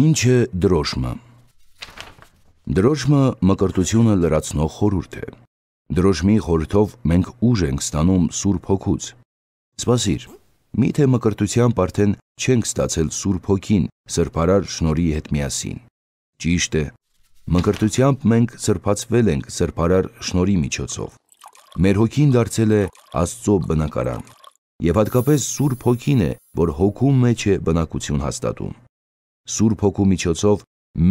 Ինչ է դրոշմը։ Դրոշմը մկրտությունը լրացնող խորուրդ է։ Դրոշմի խորհրդով մենք ուժ ենք ստանում Սուրբ Հոգուց։ Սպասիր, միթե մկրտությամբ արդեն չենք ստացել Սուրբ Հոգին Սրբարար շնորհի հետ միասին։ Ճիշտ է, մկրտությամբ մենք սրբացվել ենք Սրբարար շնորհի միջոցով։ Մեր հոգին դարձել է Աստծո բնակարան եւ հատկապես Սուրբ Հոգին է, որ հոգու մեջ է բնակություն հաստատում։ Սուրբ Հոգու միջոցով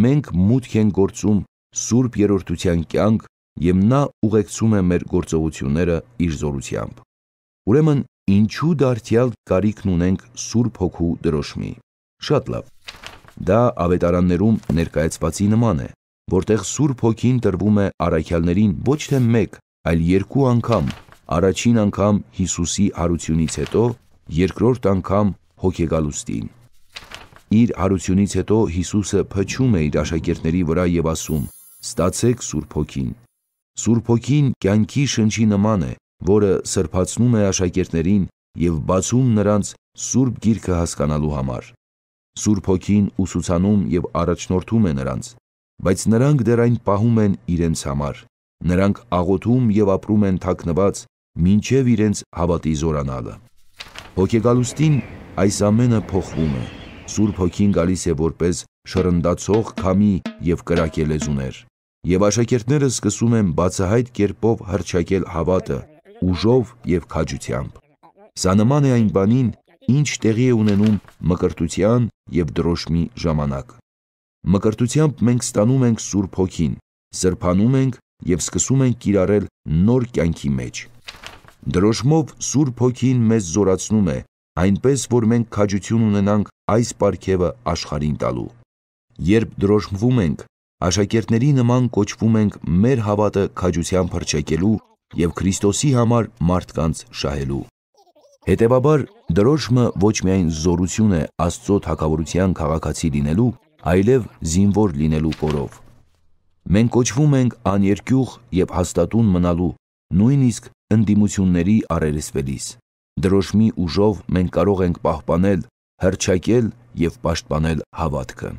մենք մուտք են գործում Սուրբ երրորդության կյանք եւ նա ուղեկցում է մեր գործողությունները իր զորությամբ։ Ուրեմն ինչու դարձյալ կարիքն ունենք Սուրբ Հոգու դրոշմի։ Շատ լավ։ Դա ավետարաններում ներկայացվածի նման է, որտեղ Սուրբ Հոգին տրվում է առաքյալներին ոչ թե մեկ, այլ երկու անգամ Առաջին անգամ Հիսուսի հարությունից հետո, երկրորդ անգամ հոգեգալուստին։ Իր հարությունից հետո Հիսուսը փչում է իր աշակերտների վրա եւ ասում. «Ստացեք Սուրբ Հոգին»։ Սուրբ Հոգին կյանքի շնչի նման է, որը սրբացնում է աշակերտներին եւ բացում նրանց Սուրբ Գիրքը հասկանալու համար։ Սուրբ Հոգին ուսուսանում եւ առաջնորդում է նրանց, բայց նրանք դեռ այն պահում են իրենց համար։ Նրանք աղոթում եւ ապրում են թակնված մինչև իրենց հավատի զորանալը։ Հոգեգալուստին այս ամենը փոխվում է։ Սուրբ Հոգին գալիս է որպես շրընդացող քամի եւ կրակելեզուներ։ Եվ աշակերտները սկսում են բացահայտ կերպով հրճակել հավատը ուժով եւ քաջությամբ։ Սա նման է այն բանին, ինչ տեղի է ունենում մկրտության եւ դրոշմի ժամանակ։ Մկրտությամբ մենք ստանում ենք Սուրբ Հոգին, սրբանում ենք եւ սկսում ենք կիրառել նոր կյանքի մեջ։ Դրոշմով Սուրբ Հոգին մեզ զորացնում է, այնպես որ մենք քաջություն ունենանք այս պարգևը աշխարհին տալու։ Երբ դրոշմվում ենք, աշակերտների նման կոչվում ենք մեր հավատը քաջության փրկելու եւ Քրիստոսի համար մարդկանց շահելու։ Հետևաբար դրոշմը ոչ միայն զորություն է Աստծո թակավորության քաղաքացի լինելու, այլև զինվոր լինելու կորով։ Մենք կոչվում ենք աներկյուղ եւ հաստատուն մնալու, նույնիսկ ընդդիմությունների առերեսվելիս։ Դրոշմի ուժով մենք կարող ենք պահպանել, հրճակել եւ պաշտպանել հավատքը։